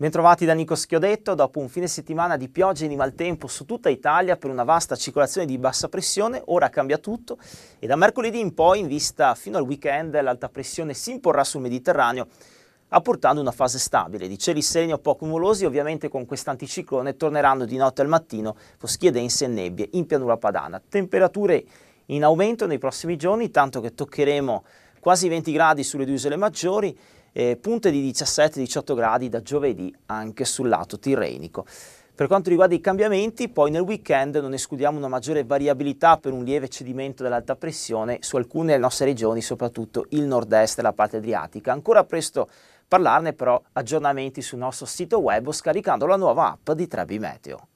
Bentrovati da Nico Schiodetto, dopo un fine settimana di piogge e di maltempo su tutta Italia per una vasta circolazione di bassa pressione, ora cambia tutto e da mercoledì in poi, in vista fino al weekend, l'alta pressione si imporrà sul Mediterraneo apportando una fase stabile di cieli sereni o poco nuvolosi, ovviamente con quest'anticiclone torneranno di notte al mattino foschie dense e nebbie in pianura padana. Temperature in aumento nei prossimi giorni, tanto che toccheremo quasi 20 gradi sulle due isole maggiori, eh, punte di 17-18 gradi da giovedì anche sul lato tirrenico. Per quanto riguarda i cambiamenti, poi nel weekend non escludiamo una maggiore variabilità per un lieve cedimento dell'alta pressione su alcune nostre regioni, soprattutto il nord-est e la parte adriatica. Ancora presto parlarne però aggiornamenti sul nostro sito web o scaricando la nuova app di Trebi Meteo.